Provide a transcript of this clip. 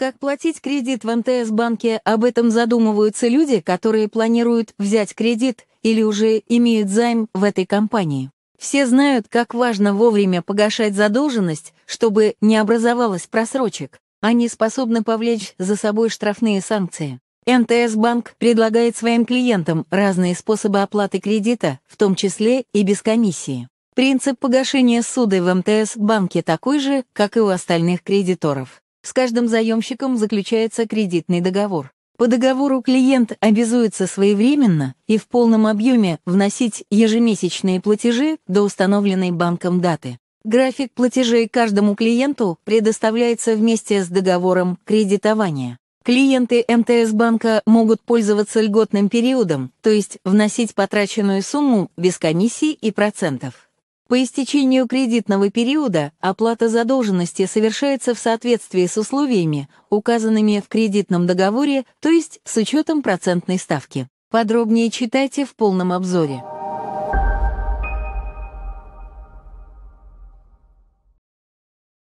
Как платить кредит в МТС-банке, об этом задумываются люди, которые планируют взять кредит или уже имеют займ в этой компании. Все знают, как важно вовремя погашать задолженность, чтобы не образовалось просрочек. Они способны повлечь за собой штрафные санкции. МТС-банк предлагает своим клиентам разные способы оплаты кредита, в том числе и без комиссии. Принцип погашения суды в МТС-банке такой же, как и у остальных кредиторов. С каждым заемщиком заключается кредитный договор. По договору клиент обязуется своевременно и в полном объеме вносить ежемесячные платежи до установленной банком даты. График платежей каждому клиенту предоставляется вместе с договором кредитования. Клиенты МТС-банка могут пользоваться льготным периодом, то есть вносить потраченную сумму без комиссий и процентов. По истечению кредитного периода оплата задолженности совершается в соответствии с условиями, указанными в кредитном договоре, то есть с учетом процентной ставки. Подробнее читайте в полном обзоре.